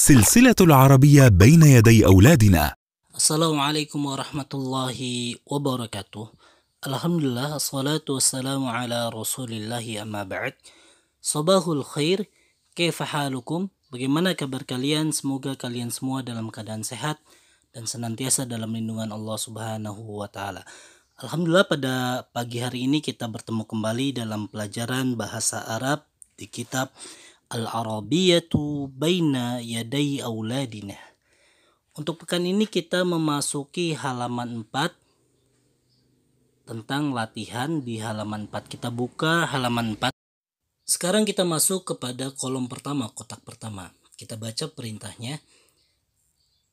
سلسلة العربية بين يدي أولادنا السلام عليكم ورحمة الله وبركاته الحمد لله الصلاة والسلام على رسول الله أما بعد الخير khair, حالكم؟ bagaimana kabar kalian? Semoga kalian semua dalam keadaan sehat dan senantiasa dalam lindungan Allah Subhanahu wa taala. Alhamdulillah pada pagi hari ini kita bertemu kembali dalam pelajaran bahasa Arab di kitab Al-Arabiyatu Baina Yadai Auladina. Untuk pekan ini kita memasuki halaman 4 tentang latihan di halaman 4. Kita buka halaman 4. Sekarang kita masuk kepada kolom pertama, kotak pertama. Kita baca perintahnya.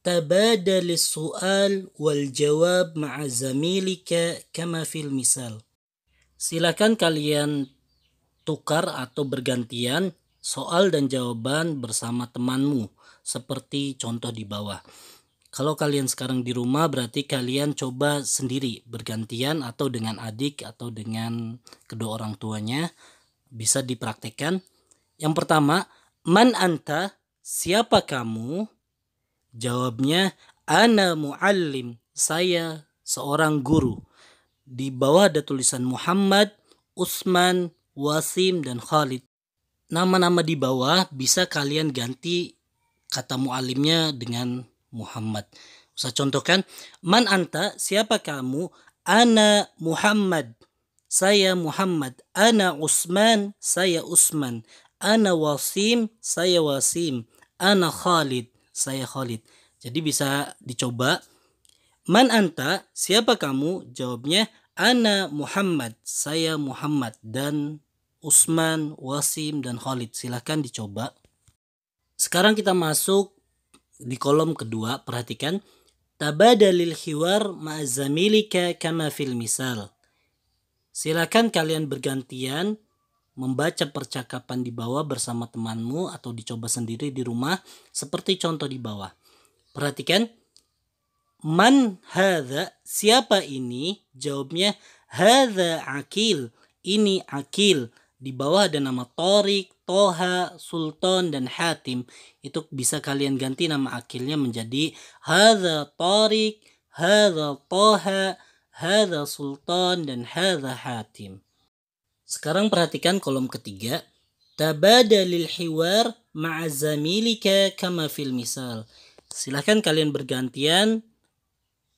Tabadali su'al wal jawab ma'azamilika kama fil misal. Silakan kalian tukar atau bergantian soal dan jawaban bersama temanmu, seperti contoh di bawah. Kalau kalian sekarang di rumah, berarti kalian coba sendiri, bergantian, atau dengan adik, atau dengan kedua orang tuanya, bisa dipraktekkan. Yang pertama, man anta, siapa kamu? Jawabnya, ana muallim, saya seorang guru. Di bawah ada tulisan Muhammad, Usman, Wasim, dan Khalid nama-nama di bawah bisa kalian ganti kata mualimnya dengan Muhammad. Saya contohkan, man anta, siapa kamu? Ana Muhammad, saya Muhammad. Ana Usman, saya Usman. Ana Wasim, saya Wasim. Ana Khalid, saya Khalid. Jadi bisa dicoba. Man anta, siapa kamu? Jawabnya, Ana Muhammad, saya Muhammad. Dan Usman, Wasim, dan Khalid. Silahkan dicoba. Sekarang kita masuk di kolom kedua. Perhatikan. Tabadalil hiwar ma'azamilika kama fil misal. Silakan kalian bergantian membaca percakapan di bawah bersama temanmu atau dicoba sendiri di rumah seperti contoh di bawah. Perhatikan. Man hadha, siapa ini? Jawabnya hadha akil, ini akil di bawah ada nama Torik, Toha, Sultan, dan Hatim. Itu bisa kalian ganti nama akhirnya menjadi Hadha Torik, Hadha Toha, Hadha Sultan, dan Hadha Hatim. Sekarang perhatikan kolom ketiga. Tabadalil hiwar ma'azamilika kama fil misal. Silahkan kalian bergantian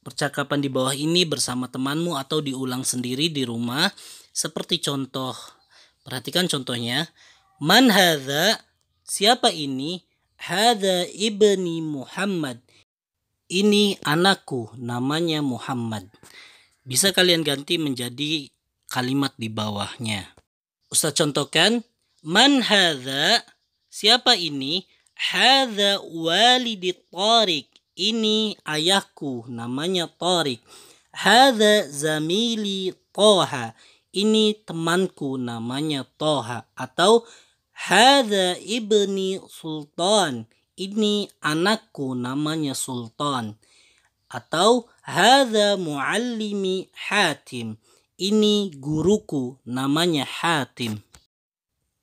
percakapan di bawah ini bersama temanmu atau diulang sendiri di rumah seperti contoh Perhatikan contohnya. Man hadha, siapa ini? Hadha ibni Muhammad. Ini anakku, namanya Muhammad. Bisa kalian ganti menjadi kalimat di bawahnya. Ustaz contohkan, man hadha, siapa ini? Hadha walidi Tariq. Ini ayahku, namanya Tariq. Hadha zamili Toha ini temanku namanya Toha atau Hada ibni Sultan. Ini anakku namanya Sultan. Atau Hada muallimi Hatim. Ini guruku namanya Hatim.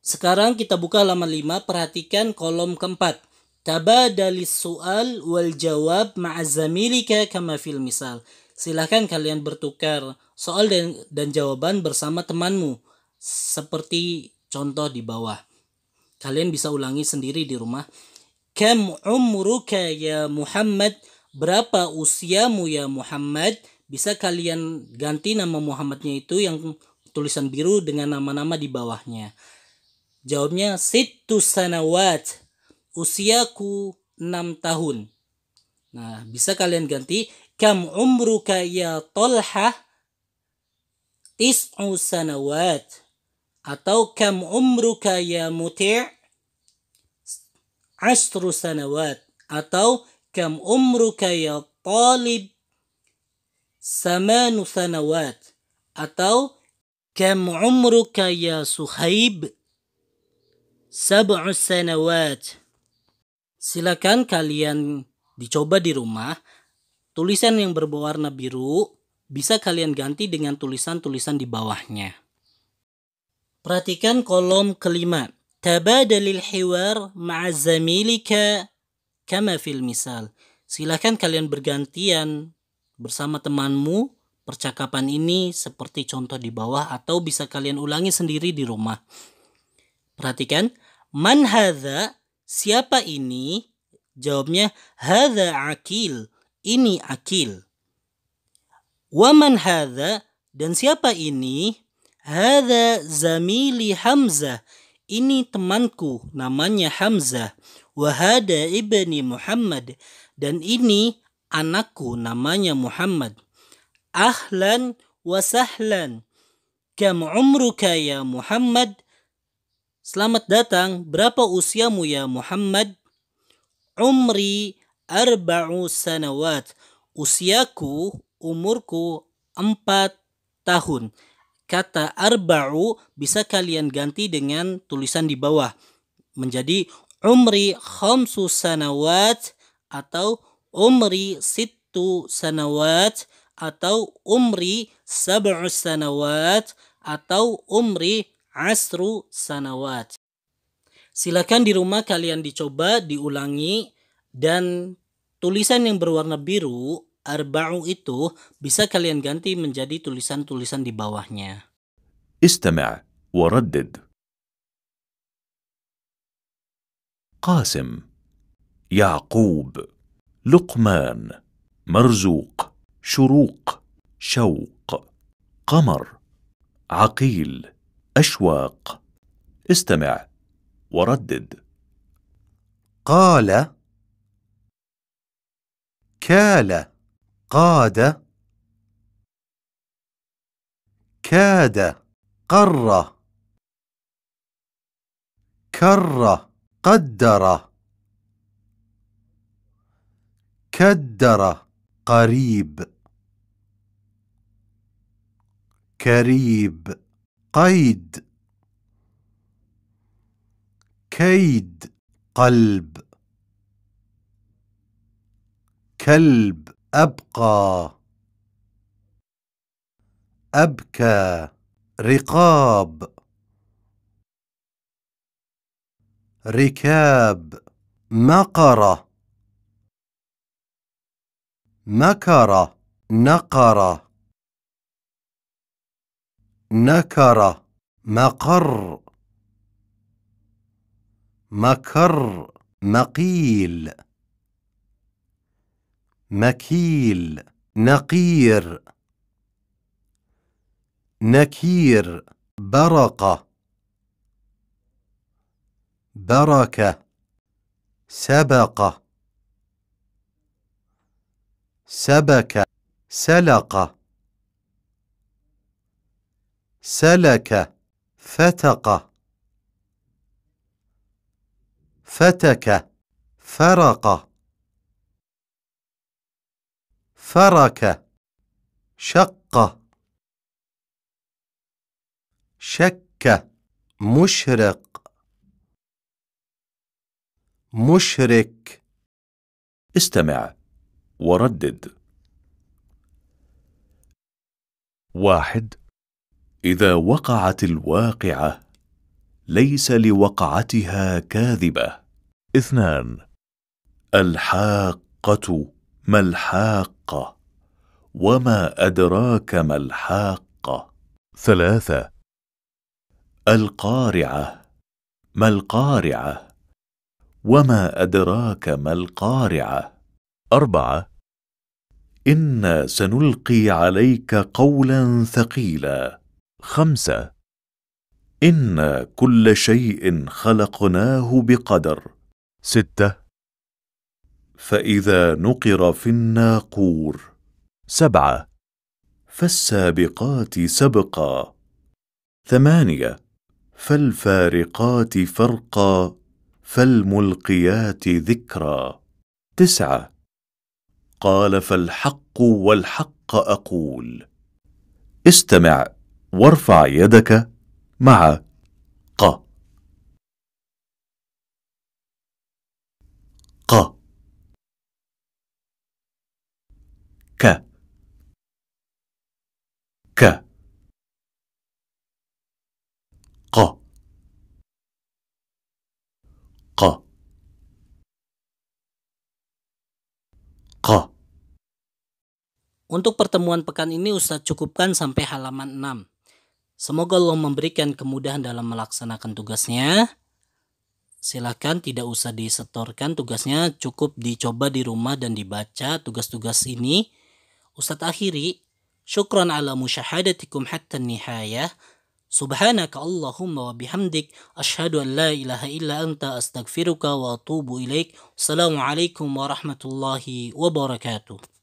Sekarang kita buka halaman lima. perhatikan kolom keempat. Tabadali su'al wal jawab ma'azamilika kama fil misal. Silahkan kalian bertukar soal dan, dan jawaban bersama temanmu, seperti contoh di bawah. Kalian bisa ulangi sendiri di rumah. Kam umruka ya Muhammad? Berapa usiamu ya Muhammad? Bisa kalian ganti nama Muhammadnya itu yang tulisan biru dengan nama-nama di bawahnya. Jawabnya situ sanawat. Usiaku 6 tahun. Nah, bisa kalian ganti Kam umruka ya Tolha? Tis'u sanawat. Atau kam umruka ya Muti' Asru sanawat. Atau kam umruka ya Talib? Samanu sanawat. Atau kam umruka ya Suhaib? Sab'u sanawat. Silakan kalian dicoba di rumah Tulisan yang berwarna biru bisa kalian ganti dengan tulisan-tulisan di bawahnya. Perhatikan kolom kelima. Tabadalil hiwar ma'azamilika kama fil misal. Silahkan kalian bergantian bersama temanmu percakapan ini seperti contoh di bawah atau bisa kalian ulangi sendiri di rumah. Perhatikan, man hadha, siapa ini? Jawabnya hadha akil ini akil. Waman hadha dan siapa ini? Hadha zamili Hamzah. Ini temanku namanya Hamzah. Wahada ibni Muhammad dan ini anakku namanya Muhammad. Ahlan wa sahlan. Kam umruka ya Muhammad? Selamat datang. Berapa usiamu ya Muhammad? Umri arba'u sanawat. Usiaku, umurku empat tahun. Kata arba'u bisa kalian ganti dengan tulisan di bawah. Menjadi umri khamsu sanawat atau umri situ sanawat atau umri sab'u sanawat atau umri asru sanawat. Silakan di rumah kalian dicoba diulangi dan tulisan yang berwarna biru, arba'u itu bisa kalian ganti menjadi tulisan-tulisan di bawahnya. استمع وردد قاسم يعقوب لقمان مرزوق شروق شوق قمر عقيل أشواق استمع وردد قال كال قاد كاد قر كر قدر كدر قريب كريب قيد كيد قلب كلب أبقى أبكى رقاب ركاب مقرة مكر نقرة نكر مقر مكر مقيل مكيل نقير نكير برقة بركة سبقة سبك سلق سلك فتق فتك فرق فرك شق شك مشرق مشرك استمع وردد واحد إذا وقعت الواقعة ليس لوقعتها كاذبة اثنان الحاقة ما الحاقة وما أدراك ما الحاقة ثلاثة القارعة ما القارعة وما أدراك ما القارعة أربعة إنا سنلقي عليك قولا ثقيلا خمسة إنا كل شيء خلقناه بقدر ستة فإذا نقر في الناقور سبعة فالسابقات سبقا ثمانية فالفارقات فرقا فالملقيات ذكرا تسعة قال فالحق والحق أقول استمع وارفع يدك مع ق ق K, K, Q, Q, Q. Untuk pertemuan pekan ini Ustadz cukupkan sampai halaman 6. Semoga Allah memberikan kemudahan dalam melaksanakan tugasnya. Silakan tidak usah disetorkan tugasnya, cukup dicoba di rumah dan dibaca tugas-tugas ini Ustadz akhiri, syukran ala musyahadatikum hatta nihayah. Subhanaka Allahumma wa bihamdik ashhadu an la ilaha illa anta astaghfiruka wa atubu ilaik. Assalamualaikum warahmatullahi wabarakatuh.